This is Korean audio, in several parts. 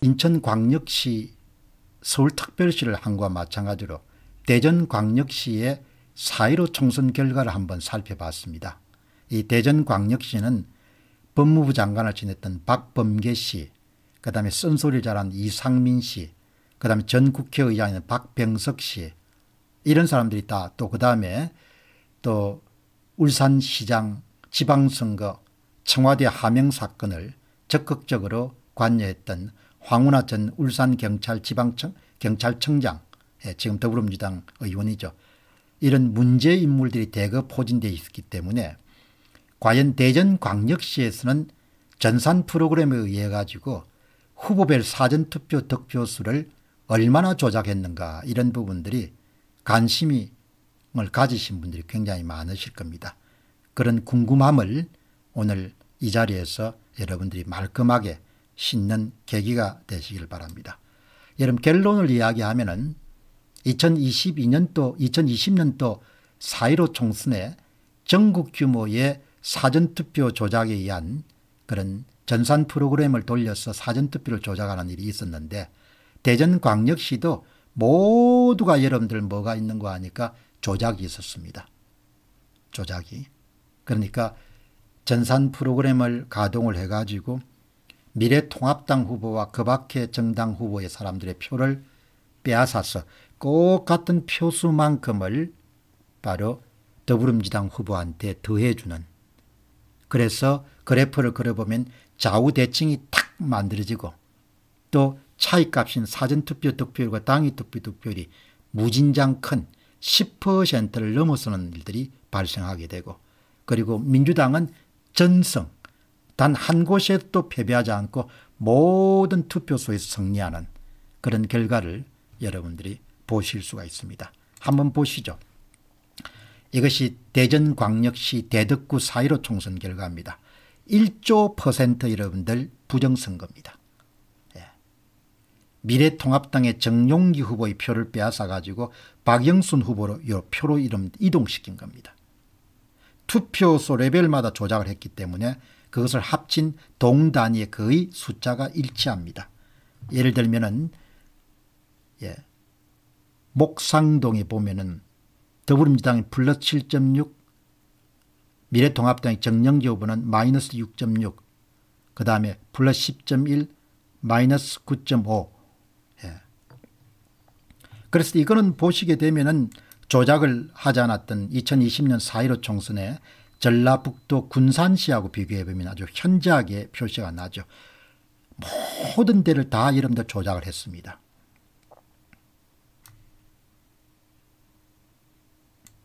인천광역시 서울특별시를 한과 마찬가지로 대전광역시의 사일5 총선 결과를 한번 살펴봤습니다. 이 대전광역시는 법무부 장관을 지냈던 박범계 씨, 그 다음에 쓴소리 잘한 이상민 씨, 그 다음에 전 국회의장인 박병석 씨, 이런 사람들이 다 또 그 다음에 또 울산시장 지방선거 청와대 하명 사건을 적극적으로 관여했던 황운하 전 울산경찰지방청 경찰청장 예, 지금 더불어민주당 의원이죠. 이런 문제 인물들이 대거 포진되어 있기 었 때문에 과연 대전광역시에서는 전산 프로그램에 의해 가지고 후보별 사전투표 득표수를 얼마나 조작했는가 이런 부분들이 관심을 가지신 분들이 굉장히 많으실 겁니다. 그런 궁금함을 오늘 이 자리에서 여러분들이 말끔하게 신는 계기가 되시길 바랍니다. 여러분 결론을 이야기하면 은 2022년도 2020년도 4.15 총선에 전국 규모의 사전투표 조작에 의한 그런 전산 프로그램을 돌려서 사전투표를 조작하는 일이 있었는데 대전광역시도 모두가 여러분들 뭐가 있는 거 아니까 조작이 있었습니다. 조작이. 그러니까 전산 프로그램을 가동을 해가지고 미래통합당 후보와 그밖의 정당 후보의 사람들의 표를 빼앗아서 꼭 같은 표수만큼을 바로 더불어민주당 후보한테 더해주는 그래서 그래프를 그려보면 좌우 대칭이 탁 만들어지고 또 차이값인 사전투표 득표율과 당위 투표 득표율이 무진장 큰 10%를 넘어서는 일들이 발생하게 되고 그리고 민주당은 전성 단한 곳에도 패배하지 않고 모든 투표소에서 승리하는 그런 결과를 여러분들이 보실 수가 있습니다. 한번 보시죠. 이것이 대전광역시 대덕구 사이로 총선 결과입니다. 1조 퍼센트 여러분들 부정선거입니다. 예. 미래통합당의 정용기 후보의 표를 빼앗아가지고 박영순 후보로 표로 이름 이동시킨 겁니다. 투표소 레벨마다 조작을 했기 때문에 그것을 합친 동 단위의 거의 숫자가 일치합니다. 예를 들면은 예, 목상동에 보면은 더불어민주당이 플러스 7.6, 미래통합당의 정영재 후보는 마이너스 6.6, 그 다음에 플러스 10.1, 마이너스 9.5. 예. 그래서 이거는 보시게 되면은 조작을 하지 않았던 2020년 4.15 총선에 전라북도 군산시하고 비교해 보면 아주 현저하게 표시가 나죠. 모든 데를 다 여러분들 조작을 했습니다.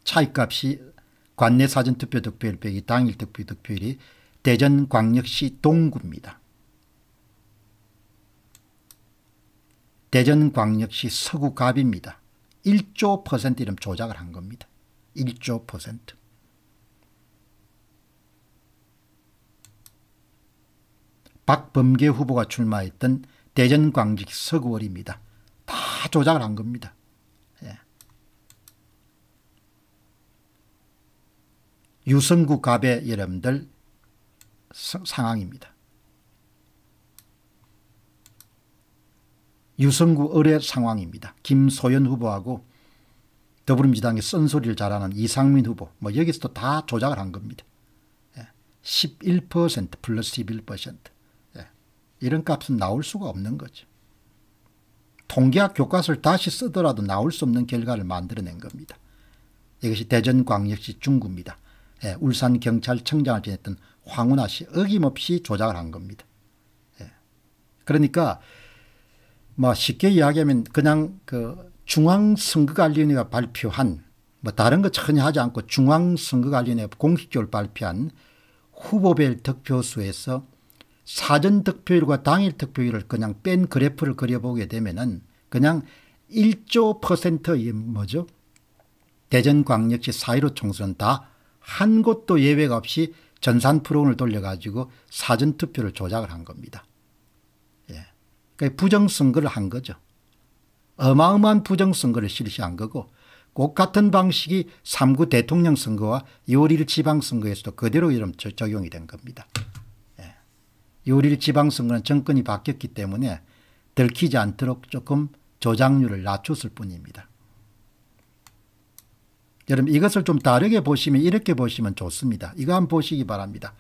차이값이 관내 사전투표 득표율 빼기 당일 득표 득표율이 대전광역시 동구입니다. 대전광역시 서구갑입니다. 1조 퍼센트 이름 조작을 한 겁니다. 1조 퍼센트. 박범계 후보가 출마했던 대전광직 서구월입니다. 다 조작을 한 겁니다. 예. 유성구 갑의 여러분들 상황입니다. 유성구 의뢰 상황입니다. 김소연 후보하고 더불어민주당의 쓴소리를 잘하는 이상민 후보 뭐 여기서도 다 조작을 한 겁니다. 11% 예. 플러스 11% 이런 값은 나올 수가 없는 거죠. 통계학 교과서를 다시 쓰더라도 나올 수 없는 결과를 만들어낸 겁니다. 이것이 대전광역시 중구입니다. 예, 울산경찰청장을 지냈던 황운하 씨 어김없이 조작을 한 겁니다. 예. 그러니까 뭐 쉽게 이야기하면 그냥 그 중앙선거관리위원회가 발표한 뭐 다른 거 전혀 하지 않고 중앙선거관리위원회 공식적으로 발표한 후보별 득표수에서 사전 득표율과 당일 득표율을 그냥 뺀 그래프를 그려보게 되면은 그냥 1조 퍼센트의 뭐죠? 대전광역시 사1로 총선 다 한 곳도 예외가 없이 전산 프로그램을 돌려가지고 사전투표를 조작을 한 겁니다. 예. 그러니까 부정선거를 한 거죠. 어마어마한 부정선거를 실시한 거고 꼭 같은 방식이 3구 대통령 선거와 요리를 지방선거에서도 그대로 이름 적용이 된 겁니다. 6일 지방선거는 정권이 바뀌었기 때문에 들키지 않도록 조금 조작률을 낮췄을 뿐입니다. 여러분 이것을 좀 다르게 보시면 이렇게 보시면 좋습니다. 이거 한 보시기 바랍니다.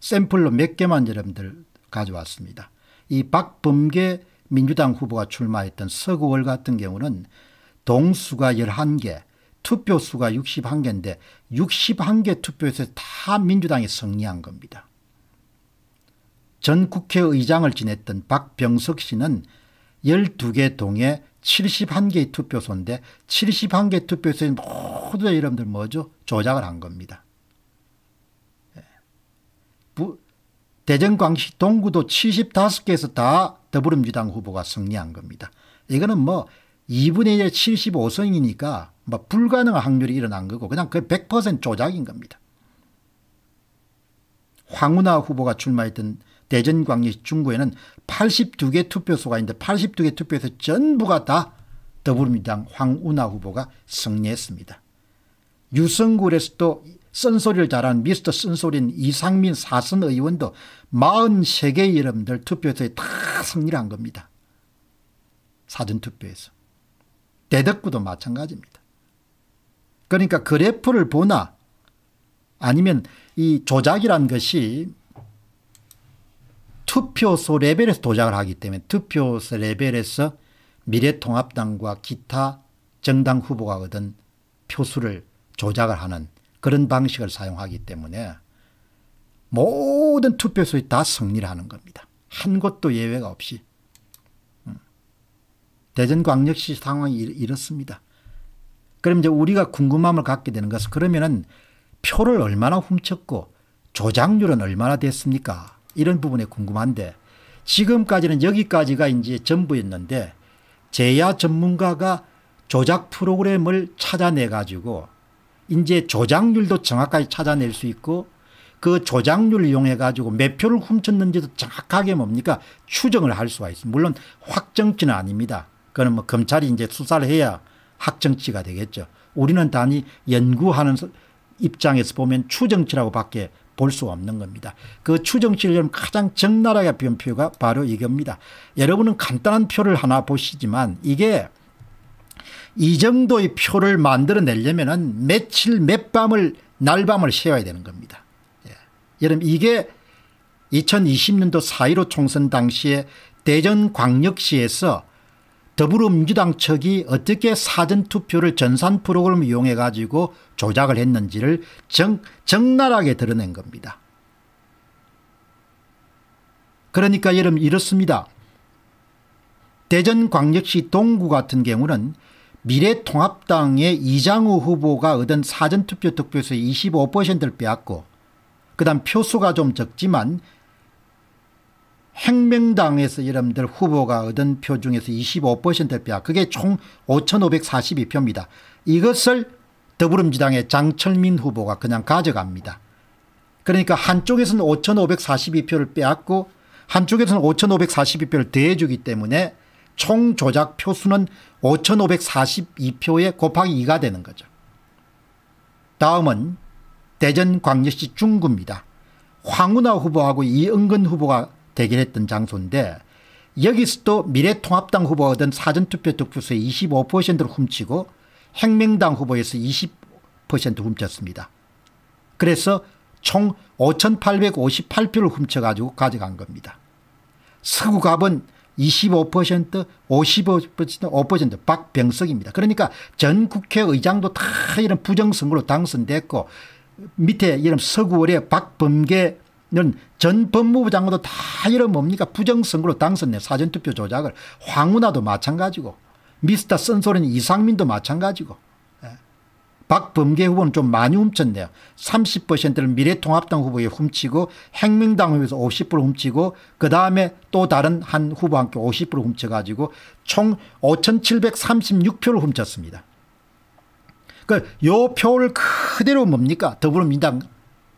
샘플로 몇 개만 여러분들 가져왔습니다. 이 박범계 민주당 후보가 출마했던 서구월 같은 경우는 동수가 11개, 투표수가 61개인데 61개 투표에서 다 민주당이 승리한 겁니다. 전 국회의장을 지냈던 박병석 씨는 12개 동에 71개의 투표소인데 71개 투표소에 모두 여러분들 뭐죠? 조작을 한 겁니다. 예. 부, 대전광시 동구도 75개에서 다 더불어민주당 후보가 승리한 겁니다. 이거는 뭐 2분의 1 75성이니까 뭐 불가능한 확률이 일어난 거고 그냥 그100% 조작인 겁니다. 황운하 후보가 출마했던 대전, 광리, 중구에는 82개 투표소가 있는데 82개 투표에서 전부가 다 더불어민주당 황운하 후보가 승리했습니다. 유성구에서도 쓴소리를 잘하는 미스터 쓴소리인 이상민 사선 의원도 43개의 이름들 투표에서 다 승리를 한 겁니다. 사전투표에서. 대덕구도 마찬가지입니다. 그러니까 그래프를 보나 아니면 이 조작이란 것이 투표소 레벨에서 도장을 하기 때문에 투표소 레벨에서 미래통합당과 기타 정당 후보가 얻은 표수를 조작을 하는 그런 방식을 사용하기 때문에 모든 투표소에 다 승리를 하는 겁니다. 한 곳도 예외가 없이. 음. 대전광역시 상황이 이렇습니다. 그럼 이제 우리가 궁금함을 갖게 되는 것은 그러면은 표를 얼마나 훔쳤고 조작률은 얼마나 됐습니까? 이런 부분에 궁금한데 지금까지는 여기까지가 이제 전부였는데 제야 전문가가 조작 프로그램을 찾아내 가지고 이제 조작률도 정확하게 찾아낼 수 있고 그 조작률을 이용해 가지고 몇 표를 훔쳤는지도 정확하게 뭡니까 추정을 할 수가 있습니다. 물론 확정치는 아닙니다. 그거는 뭐 검찰이 이제 수사를 해야 확정치가 되겠죠. 우리는 단위 연구하는 입장에서 보면 추정치라고 밖에 볼 수 없는 겁니다. 그 추정치를 가장 적나라하게 변 표가 바로 이겁니다. 여러분은 간단한 표를 하나 보시지만 이게 이 정도의 표를 만들어내려면 며칠 몇 밤을 날밤을 새워야 되는 겁니다. 예. 여러분 이게 2020년도 4.15 총선 당시에 대전광역시에서 더불어민주당 측이 어떻게 사전투표를 전산 프로그램을 이용해 가지고 조작을 했는지를 정, 정나하게 드러낸 겁니다. 그러니까 여러분 이렇습니다. 대전 광역시 동구 같은 경우는 미래통합당의 이장우 후보가 얻은 사전투표 득표수의 25%를 빼앗고 그 다음 표수가 좀 적지만 행명당에서 여러분들 후보가 얻은 표 중에서 25%표 그게 총 5,542표입니다. 이것을 더불어민주당의 장철민 후보가 그냥 가져갑니다. 그러니까 한쪽에서는 5,542표를 빼앗고 한쪽에서는 5,542표를 대해주기 때문에 총 조작 표수는 5,542표에 곱하기 2가 되는 거죠. 다음은 대전 광역시 중구입니다. 황운하 후보하고 이은근 후보가 대결했던 장소인데 여기서도 미래통합당 후보가 얻은 사전투표 득표수의 25%를 훔치고 혁명당 후보에서 20% 훔쳤습니다. 그래서 총 5,858표를 훔쳐가지고 가져간 겁니다. 서구갑은 25% 55% 박병석입니다. 그러니까 전 국회의장도 다 이런 부정선거로 당선됐고 밑에 이런 서구월의 박범계 이런 전 법무부 장관도 다 이런 뭡니까 부정선거로 당선된 사전투표 조작을 황운하도 마찬가지고 미스터 쓴소리는 이상민도 마찬가지고 예. 박범계 후보는 좀 많이 훔쳤네요. 30%를 미래통합당 후보에 훔치고 행명당 후보에서 50% 훔치고 그 다음에 또 다른 한 후보와 함께 50% 훔쳐가지고 총 5,736표를 훔쳤습니다. 그요 그러니까 표를 그대로 뭡니까 더불어민당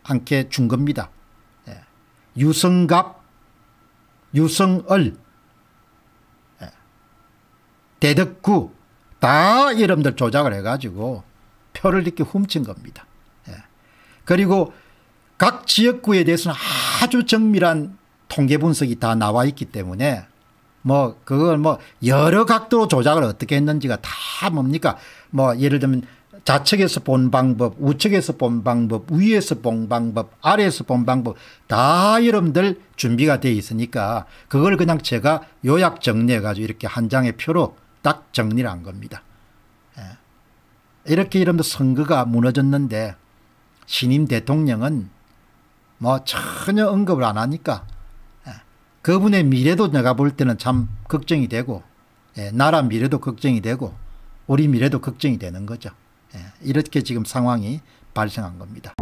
함께 준 겁니다. 유성갑, 유성을, 예, 대덕구 다 이름들 조작을 해가지고 표를 이렇게 훔친 겁니다. 예. 그리고 각 지역구에 대해서는 아주 정밀한 통계 분석이 다 나와 있기 때문에 뭐 그걸 뭐 여러 각도로 조작을 어떻게 했는지가 다 뭡니까 뭐 예를 들면 좌측에서 본 방법 우측에서 본 방법 위에서 본 방법 아래에서 본 방법 다 여러분들 준비가 돼 있으니까 그걸 그냥 제가 요약 정리해 가지고 이렇게 한 장의 표로 딱 정리를 한 겁니다. 예. 이렇게 여러분들 선거가 무너졌는데 신임 대통령은 뭐 전혀 언급을 안 하니까 예. 그분의 미래도 내가 볼 때는 참 걱정이 되고 예. 나라 미래도 걱정이 되고 우리 미래도 걱정이 되는 거죠. 예, 이렇게 지금 상황이 발생한 겁니다.